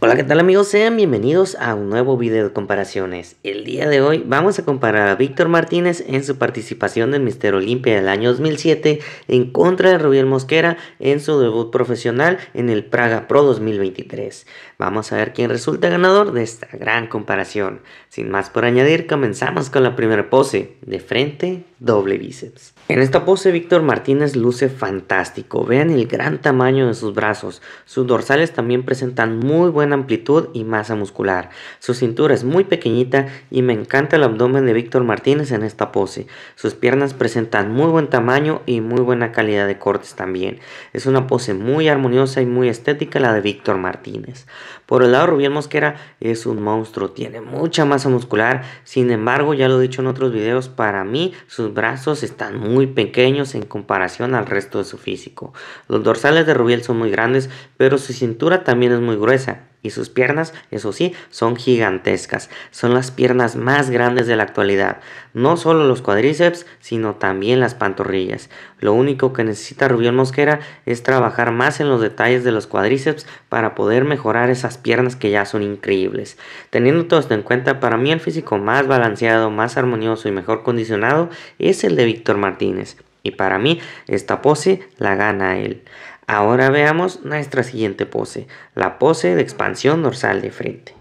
Hola, ¿qué tal amigos? Sean bienvenidos a un nuevo video de comparaciones. El día de hoy vamos a comparar a Víctor Martínez en su participación del Mister Olimpia del año 2007 en contra de Rubiel Mosquera en su debut profesional en el Praga Pro 2023. Vamos a ver quién resulta ganador de esta gran comparación. Sin más por añadir, comenzamos con la primera pose, de frente doble bíceps. En esta pose Víctor Martínez luce fantástico, vean el gran tamaño de sus brazos, sus dorsales también presentan muy buena amplitud y masa muscular, su cintura es muy pequeñita y me encanta el abdomen de Víctor Martínez en esta pose, sus piernas presentan muy buen tamaño y muy buena calidad de cortes también, es una pose muy armoniosa y muy estética la de Víctor Martínez. Por el lado Rubén Mosquera es un monstruo, tiene mucha masa muscular, sin embargo ya lo he dicho en otros videos, para mí sus brazos están muy pequeños en comparación al resto de su físico. Los dorsales de Rubiel son muy grandes, pero su cintura también es muy gruesa y sus piernas, eso sí, son gigantescas. Son las piernas más grandes de la actualidad. No solo los cuadríceps, sino también las pantorrillas. Lo único que necesita Rubión Mosquera es trabajar más en los detalles de los cuadríceps para poder mejorar esas piernas que ya son increíbles. Teniendo todo esto en cuenta, para mí el físico más balanceado, más armonioso y mejor condicionado es el de Víctor Martínez. Y para mí esta pose la gana él. Ahora veamos nuestra siguiente pose, la pose de expansión dorsal de frente.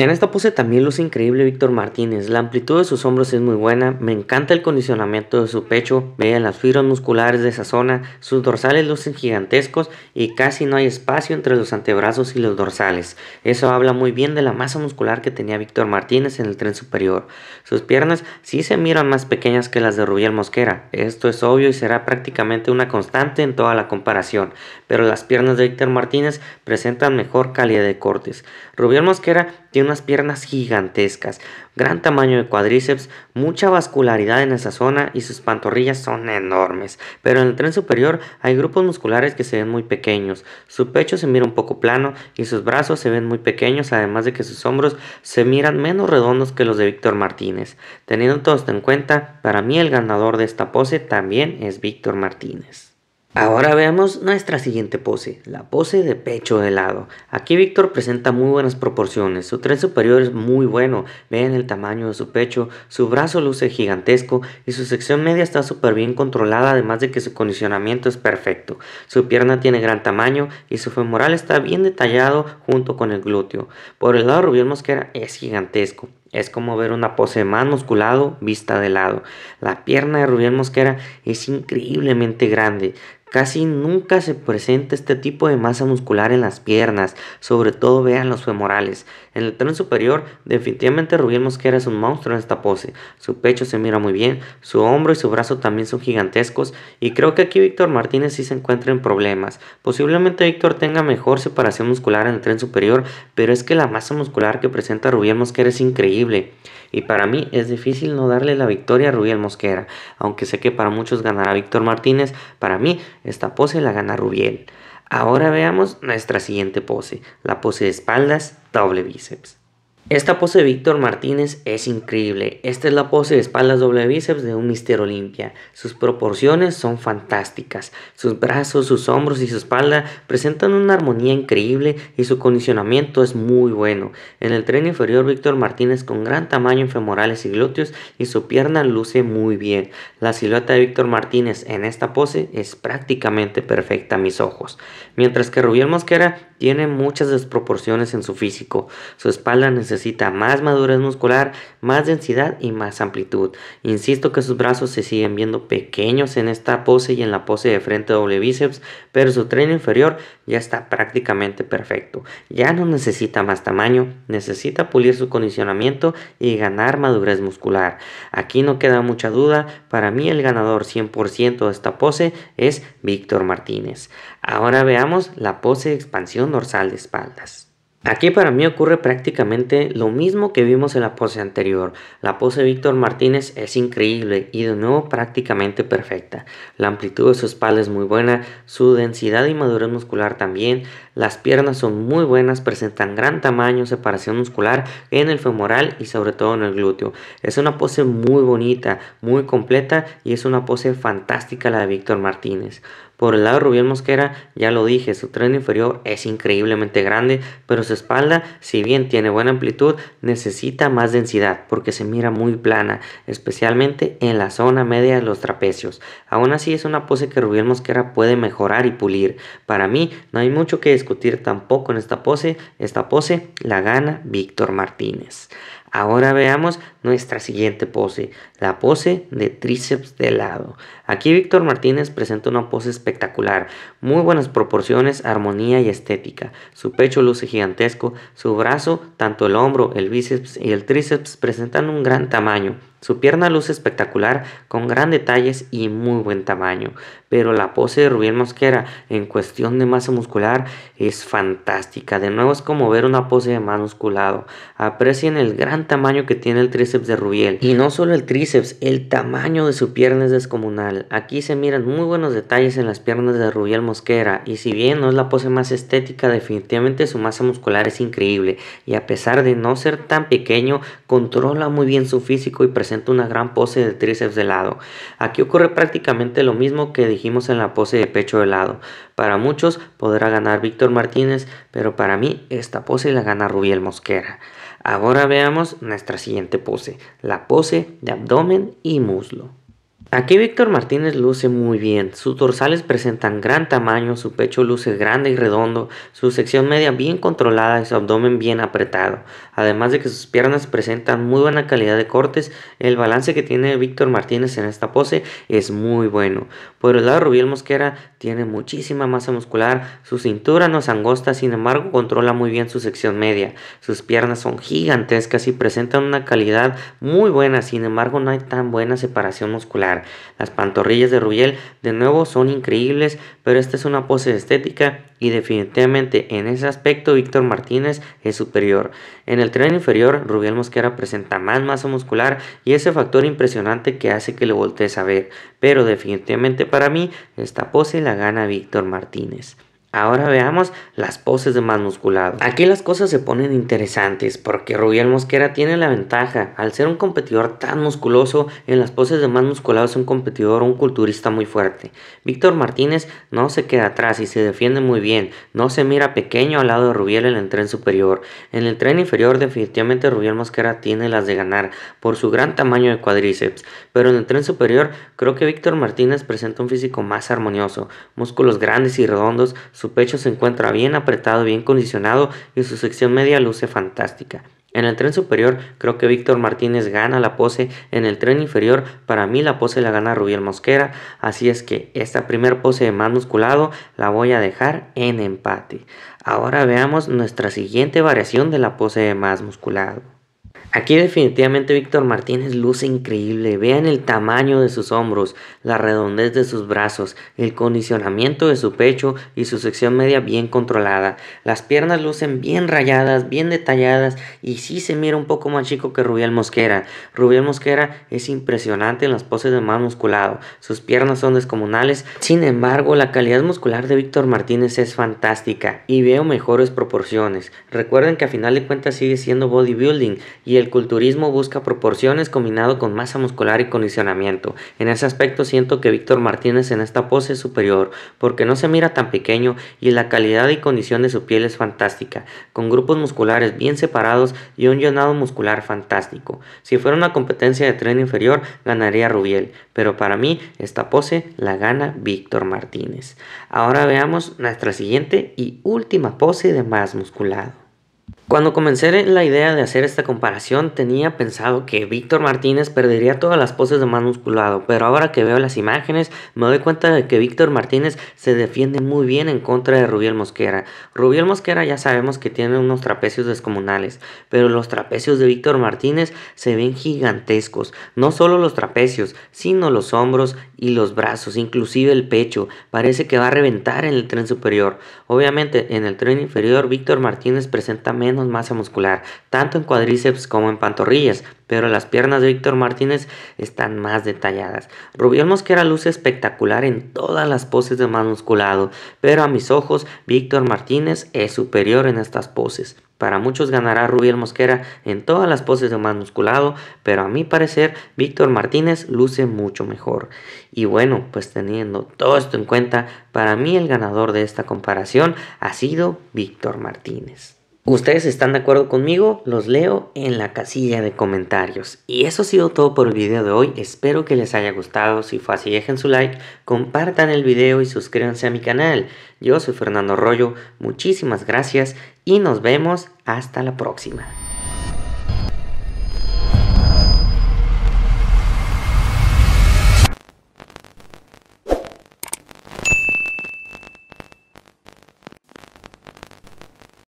En esta pose también luce increíble Víctor Martínez, la amplitud de sus hombros es muy buena, me encanta el condicionamiento de su pecho, vean las fibras musculares de esa zona, sus dorsales lucen gigantescos y casi no hay espacio entre los antebrazos y los dorsales, eso habla muy bien de la masa muscular que tenía Víctor Martínez en el tren superior. Sus piernas sí se miran más pequeñas que las de Rubiel Mosquera, esto es obvio y será prácticamente una constante en toda la comparación, pero las piernas de Víctor Martínez presentan mejor calidad de cortes. Rubiel Mosquera tiene unas piernas gigantescas, gran tamaño de cuádriceps, mucha vascularidad en esa zona y sus pantorrillas son enormes. Pero en el tren superior hay grupos musculares que se ven muy pequeños. Su pecho se mira un poco plano y sus brazos se ven muy pequeños, además de que sus hombros se miran menos redondos que los de Víctor Martínez. Teniendo todo esto en cuenta, para mí el ganador de esta pose también es Víctor Martínez. Ahora veamos nuestra siguiente pose, la pose de pecho de lado. Aquí Víctor presenta muy buenas proporciones, su tren superior es muy bueno, vean el tamaño de su pecho, su brazo luce gigantesco y su sección media está súper bien controlada además de que su condicionamiento es perfecto. Su pierna tiene gran tamaño y su femoral está bien detallado junto con el glúteo. Por el lado Rubén Mosquera es gigantesco, es como ver una pose más musculado vista de lado. La pierna de Rubén Mosquera es increíblemente grande. Casi nunca se presenta este tipo de masa muscular en las piernas, sobre todo vean los femorales. En el tren superior, definitivamente Rubén Mosquera es un monstruo en esta pose. Su pecho se mira muy bien, su hombro y su brazo también son gigantescos y creo que aquí Víctor Martínez sí se encuentra en problemas. Posiblemente Víctor tenga mejor separación muscular en el tren superior, pero es que la masa muscular que presenta Rubén Mosquera es increíble. Y para mí es difícil no darle la victoria a Rubiel Mosquera, aunque sé que para muchos ganará Víctor Martínez, para mí esta pose la gana Rubiel. Ahora veamos nuestra siguiente pose, la pose de espaldas, doble bíceps. Esta pose de Víctor Martínez es increíble. Esta es la pose de espaldas doble bíceps de un Mister Olimpia. Sus proporciones son fantásticas. Sus brazos, sus hombros y su espalda presentan una armonía increíble y su condicionamiento es muy bueno. En el tren inferior, Víctor Martínez con gran tamaño en femorales y glúteos y su pierna luce muy bien. La silueta de Víctor Martínez en esta pose es prácticamente perfecta a mis ojos. Mientras que Rubiel Mosquera tiene muchas desproporciones en su físico. Su espalda necesita necesita más madurez muscular, más densidad y más amplitud. Insisto que sus brazos se siguen viendo pequeños en esta pose y en la pose de frente doble bíceps, pero su tren inferior ya está prácticamente perfecto. Ya no necesita más tamaño, necesita pulir su condicionamiento y ganar madurez muscular. Aquí no queda mucha duda, para mí el ganador 100% de esta pose es Víctor Martínez. Ahora veamos la pose de expansión dorsal de espaldas. Aquí para mí ocurre prácticamente lo mismo que vimos en la pose anterior. La pose de Víctor Martínez es increíble y de nuevo prácticamente perfecta. La amplitud de su espalda es muy buena, su densidad y madurez muscular también. Las piernas son muy buenas, presentan gran tamaño, separación muscular en el femoral y sobre todo en el glúteo. Es una pose muy bonita, muy completa y es una pose fantástica la de Víctor Martínez. Por el lado de Rubén Mosquera, ya lo dije, su tren inferior es increíblemente grande, pero su espalda, si bien tiene buena amplitud, necesita más densidad porque se mira muy plana, especialmente en la zona media de los trapecios. Aún así es una pose que Rubén Mosquera puede mejorar y pulir. Para mí no hay mucho que discutir tampoco en esta pose, esta pose la gana Víctor Martínez. Ahora veamos nuestra siguiente pose, la pose de tríceps de lado. Aquí Víctor Martínez presenta una pose espectacular, muy buenas proporciones, armonía y estética. Su pecho luce gigantesco, su brazo, tanto el hombro, el bíceps y el tríceps presentan un gran tamaño. Su pierna luce espectacular, con gran detalles y muy buen tamaño, pero la pose de Rubiel Mosquera en cuestión de masa muscular es fantástica. De nuevo es como ver una pose de más musculado. Aprecien el gran tamaño que tiene el tríceps de Rubiel. Y no solo el tríceps, el tamaño de su pierna es descomunal. Aquí se miran muy buenos detalles en las piernas de Rubiel Mosquera. Y si bien no es la pose más estética, definitivamente su masa muscular es increíble. Y a pesar de no ser tan pequeño, controla muy bien su físico y presencia presenta una gran pose de tríceps de lado. Aquí ocurre prácticamente lo mismo que dijimos en la pose de pecho de lado. Para muchos podrá ganar Víctor Martínez, pero para mí esta pose la gana Rubiel Mosquera. Ahora veamos nuestra siguiente pose, la pose de abdomen y muslo. Aquí Víctor Martínez luce muy bien, sus dorsales presentan gran tamaño, su pecho luce grande y redondo, su sección media bien controlada y su abdomen bien apretado, además de que sus piernas presentan muy buena calidad de cortes, el balance que tiene Víctor Martínez en esta pose es muy bueno. Por el lado Rubiel Mosquera tiene muchísima masa muscular, su cintura no es angosta, sin embargo controla muy bien su sección media, sus piernas son gigantescas y presentan una calidad muy buena, sin embargo no hay tan buena separación muscular. Las pantorrillas de Rubiel de nuevo son increíbles, pero esta es una pose estética y definitivamente en ese aspecto Víctor Martínez es superior. En el tren inferior, Rubiel Mosquera presenta más masa muscular y ese factor impresionante que hace que le voltees a ver, pero definitivamente para mí esta pose la gana Víctor Martínez. Ahora veamos las poses de más musculado. Aquí las cosas se ponen interesantes porque Rubiel Mosquera tiene la ventaja. Al ser un competidor tan musculoso, en las poses de más musculado es un competidor, un culturista muy fuerte. Víctor Martínez no se queda atrás y se defiende muy bien. No se mira pequeño al lado de Rubiel en el tren superior. En el tren inferior definitivamente Rubiel Mosquera tiene las de ganar por su gran tamaño de cuadríceps. Pero en el tren superior creo que Víctor Martínez presenta un físico más armonioso. Músculos grandes y redondos su pecho se encuentra bien apretado, bien condicionado y su sección media luce fantástica. En el tren superior creo que Víctor Martínez gana la pose, en el tren inferior para mí la pose la gana Rubiel Mosquera, así es que esta primera pose de más musculado la voy a dejar en empate. Ahora veamos nuestra siguiente variación de la pose de más musculado. Aquí definitivamente Víctor Martínez luce increíble. Vean el tamaño de sus hombros, la redondez de sus brazos, el condicionamiento de su pecho y su sección media bien controlada. Las piernas lucen bien rayadas, bien detalladas y sí se mira un poco más chico que Rubiel Mosquera. Rubiel Mosquera es impresionante en las poses de más musculado. Sus piernas son descomunales. Sin embargo, la calidad muscular de Víctor Martínez es fantástica y veo mejores proporciones. Recuerden que a final de cuentas sigue siendo bodybuilding y el culturismo busca proporciones combinado con masa muscular y condicionamiento. En ese aspecto siento que Víctor Martínez en esta pose es superior, porque no se mira tan pequeño y la calidad y condición de su piel es fantástica, con grupos musculares bien separados y un llenado muscular fantástico. Si fuera una competencia de tren inferior, ganaría Rubiel, pero para mí esta pose la gana Víctor Martínez. Ahora veamos nuestra siguiente y última pose de más musculado. Cuando comencé la idea de hacer esta comparación tenía pensado que Víctor Martínez perdería todas las poses de más musculado, pero ahora que veo las imágenes me doy cuenta de que Víctor Martínez se defiende muy bien en contra de Rubiel Mosquera. Rubiel Mosquera ya sabemos que tiene unos trapecios descomunales, pero los trapecios de Víctor Martínez se ven gigantescos, no solo los trapecios, sino los hombros y los brazos, inclusive el pecho, parece que va a reventar en el tren superior. Obviamente en el tren inferior Víctor Martínez presenta menos masa muscular, tanto en cuadríceps como en pantorrillas, pero las piernas de Víctor Martínez están más detalladas. Rubiel Mosquera luce espectacular en todas las poses de más musculado, pero a mis ojos Víctor Martínez es superior en estas poses. Para muchos ganará Rubiel Mosquera en todas las poses de más musculado, pero a mi parecer Víctor Martínez luce mucho mejor. Y bueno, pues teniendo todo esto en cuenta, para mí el ganador de esta comparación ha sido Víctor Martínez. Ustedes están de acuerdo conmigo, los leo en la casilla de comentarios. Y eso ha sido todo por el video de hoy, espero que les haya gustado, si fue así dejen su like, compartan el video y suscríbanse a mi canal. Yo soy Fernando Arroyo. muchísimas gracias y nos vemos hasta la próxima.